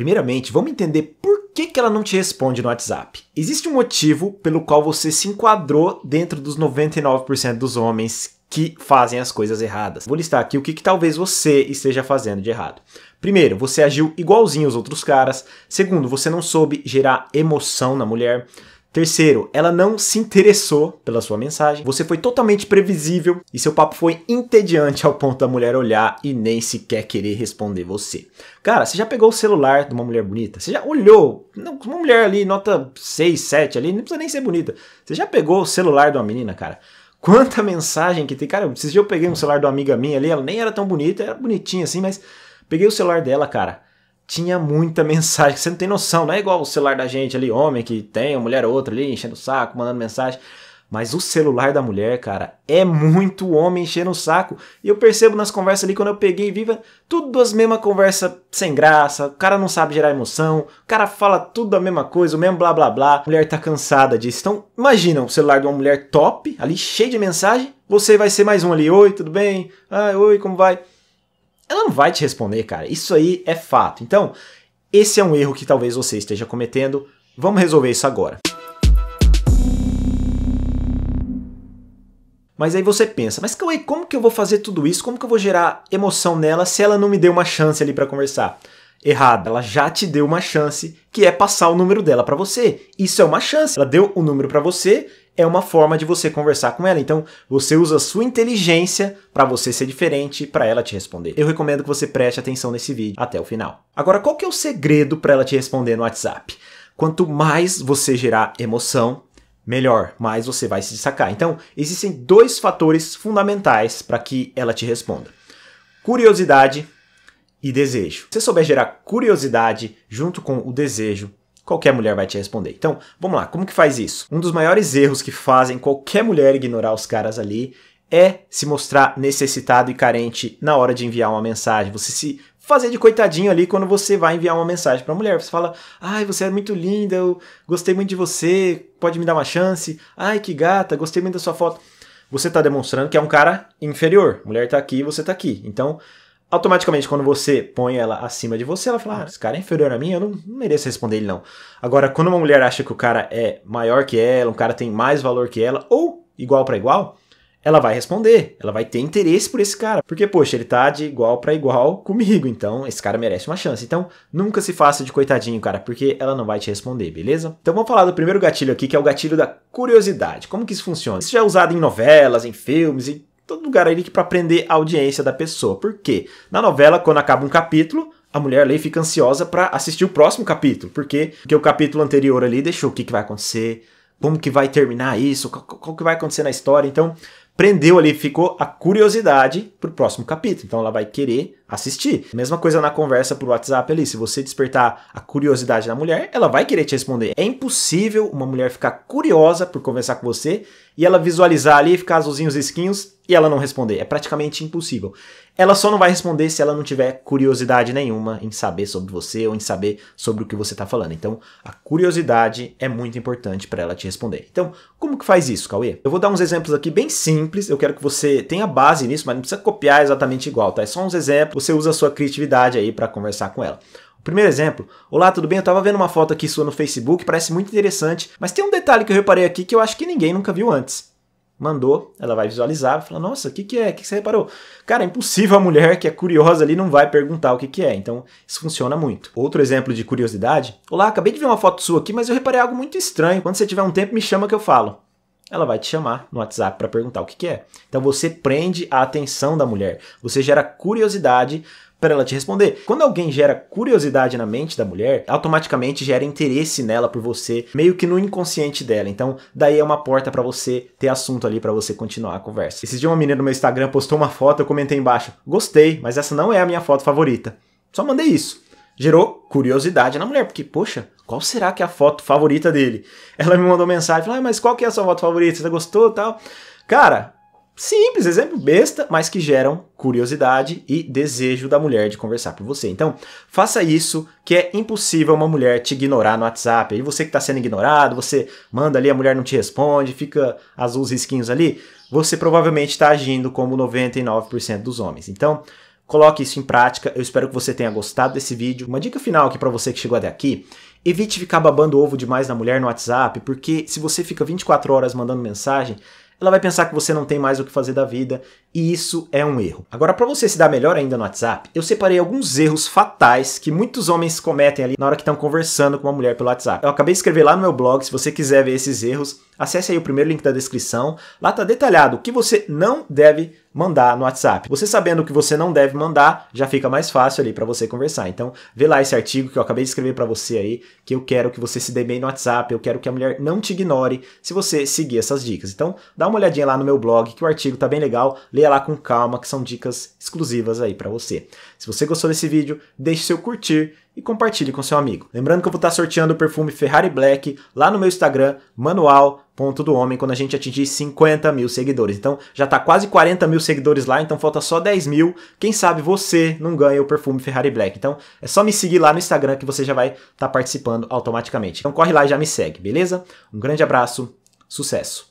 Primeiramente, vamos entender por que, que ela não te responde no WhatsApp. Existe um motivo pelo qual você se enquadrou dentro dos 99% dos homens que fazem as coisas erradas. Vou listar aqui o que, que, talvez você esteja fazendo de errado. Primeiro, você agiu igualzinho aos outros caras. Segundo, você não soube gerar emoção na mulher. Terceiro, ela não se interessou pela sua mensagem. Você foi totalmente previsível e seu papo foi entediante ao ponto da mulher olhar e nem sequer querer responder você. Cara, você já pegou o celular de uma mulher bonita? Você já olhou? Não, uma mulher ali, nota 6, 7 ali, não precisa nem ser bonita. Você já pegou o celular de uma menina, cara? Quanta mensagem que tem. Cara, esses dias eu peguei um celular de uma amiga minha ali, ela nem era tão bonita, era bonitinha assim, mas peguei o celular dela, cara tinha muita mensagem, você não tem noção, não é igual o celular da gente ali, homem que tem, uma mulher ou outra ali, enchendo o saco, mandando mensagem. Mas o celular da mulher, cara, é muito homem enchendo o saco. E eu percebo nas conversas ali, quando eu peguei viva, tudo as mesmas conversas sem graça, o cara não sabe gerar emoção, o cara fala tudo a mesma coisa, o mesmo blá blá blá, a mulher tá cansada disso. Então, imagina o celular de uma mulher top, ali cheio de mensagem, você vai ser mais um ali, oi, tudo bem? Ah, oi, como vai? ela não vai te responder, cara. Isso aí é fato. Então, esse é um erro que talvez você esteja cometendo. Vamos resolver isso agora. Mas aí você pensa, mas Cauê, como que eu vou fazer tudo isso? Como que eu vou gerar emoção nela se ela não me deu uma chance ali para conversar? Errado, ela já te deu uma chance, que é passar o número dela para você. Isso é uma chance. Ela deu o um número para você, é uma forma de você conversar com ela. Então, você usa a sua inteligência para você ser diferente, para ela te responder. Eu recomendo que você preste atenção nesse vídeo até o final. Agora, qual que é o segredo para ela te responder no WhatsApp? Quanto mais você gerar emoção, melhor, mais você vai se destacar. Então, existem dois fatores fundamentais para que ela te responda: curiosidade e desejo. Se você souber gerar curiosidade junto com o desejo, qualquer mulher vai te responder. Então, vamos lá, como que faz isso? Um dos maiores erros que fazem qualquer mulher ignorar os caras ali é se mostrar necessitado e carente na hora de enviar uma mensagem. Você se fazer de coitadinho ali quando você vai enviar uma mensagem para a mulher. Você fala: "Ai, você é muito linda, eu gostei muito de você, pode me dar uma chance? Ai, que gata, gostei muito da sua foto." Você está demonstrando que é um cara inferior. Mulher está aqui, você está aqui. Então, automaticamente quando você põe ela acima de você, ela fala, ah, é. esse cara é inferior a mim, eu não, não, mereço responder ele não. Agora, quando uma mulher acha que o cara é maior que ela, um cara tem mais valor que ela, ou igual para igual, ela vai responder, ela vai ter interesse por esse cara, porque poxa, ele tá de igual para igual comigo, então esse cara merece uma chance. Então, nunca se faça de coitadinho, cara, porque ela não vai te responder, beleza? Então, vamos falar do primeiro gatilho aqui, que é o gatilho da curiosidade. Como que isso funciona? Isso já é usado em novelas, em filmes, e todo lugar ali que para prender a audiência da pessoa. Por quê? Na novela, quando acaba um capítulo, a mulher ali fica ansiosa para assistir o próximo capítulo, porque, porque o capítulo anterior ali deixou o que, que vai acontecer, como que vai terminar isso, qual que vai acontecer na história. Então, prendeu ali, ficou a curiosidade pro próximo capítulo. Então ela vai querer assistir. Mesma coisa na conversa por WhatsApp ali. Se você despertar a curiosidade da mulher, ela vai querer te responder. É impossível uma mulher ficar curiosa por conversar com você e ela visualizar ali, ficar azulzinhos esquinhos e ela não responder. É praticamente impossível. Ela só não vai responder se ela não tiver curiosidade nenhuma em saber sobre você ou em saber sobre o que você está falando. Então, a curiosidade é muito importante para ela te responder. Então, como que faz isso, Cauê? Eu vou dar uns exemplos aqui bem simples. Eu quero que você tenha base nisso, mas não precisa copiar exatamente igual, tá? É só uns exemplos você usa a sua criatividade aí para conversar com ela. O primeiro exemplo, olá, tudo bem? Eu tava vendo uma foto aqui sua no Facebook, parece muito interessante, mas tem um detalhe que eu reparei aqui que eu acho que ninguém nunca viu antes. Mandou, ela vai visualizar, vai nossa, o que, que é? O que, que você reparou? Cara, é impossível a mulher que é curiosa ali não vai perguntar o que, que é, então isso funciona muito. Outro exemplo de curiosidade, olá, acabei de ver uma foto sua aqui, mas eu reparei algo muito estranho, quando você tiver um tempo me chama que eu falo ela vai te chamar no WhatsApp para perguntar o que, que é. Então você prende a atenção da mulher, você gera curiosidade para ela te responder. Quando alguém gera curiosidade na mente da mulher, automaticamente gera interesse nela por você, meio que no inconsciente dela. Então, daí é uma porta para você ter assunto ali para você continuar a conversa. esse dia uma menina no meu Instagram postou uma foto, eu comentei embaixo: "Gostei, mas essa não é a minha foto favorita". Só mandei isso. Gerou curiosidade na mulher, porque poxa, qual será que é a foto favorita dele? Ela me mandou mensagem, falou, ah, mas qual que é a sua foto favorita? Você gostou tal? Cara, simples, exemplo besta, mas que geram curiosidade e desejo da mulher de conversar com você. Então, faça isso, que é impossível uma mulher te ignorar no WhatsApp. Aí você que está sendo ignorado, você manda ali, a mulher não te responde, fica azuis risquinhos ali, você provavelmente está agindo como 99% dos homens. Então, Coloque isso em prática. Eu espero que você tenha gostado desse vídeo. Uma dica final aqui para você que chegou até aqui. Evite ficar babando ovo demais na mulher no WhatsApp, porque se você fica 24 horas mandando mensagem, ela vai pensar que você não tem mais o que fazer da vida e isso é um erro. Agora, para você se dar melhor ainda no WhatsApp, eu separei alguns erros fatais que muitos homens cometem ali na hora que estão conversando com uma mulher pelo WhatsApp. Eu acabei de escrever lá no meu blog, se você quiser ver esses erros, acesse aí o primeiro link da descrição. Lá está detalhado o que você não deve mandar no WhatsApp. Você sabendo o que você não deve mandar, já fica mais fácil ali para você conversar. Então, vê lá esse artigo que eu acabei de escrever para você aí, que eu quero que você se dê bem no WhatsApp, eu quero que a mulher não te ignore se você seguir essas dicas. Então, dá uma olhadinha lá no meu blog, que o artigo tá bem legal. Lê Leia lá com calma, que são dicas exclusivas aí para você. Se você gostou desse vídeo, deixe seu curtir e compartilhe com seu amigo. Lembrando que eu vou estar tá sorteando o perfume Ferrari Black lá no meu Instagram, manual ponto do homem quando a gente atingir 50 mil seguidores. Então já tá quase 40 mil seguidores lá, então falta só 10 mil. Quem sabe você não ganha o perfume Ferrari Black. Então é só me seguir lá no Instagram que você já vai estar tá participando automaticamente. Então corre lá e já me segue, beleza? Um grande abraço, sucesso!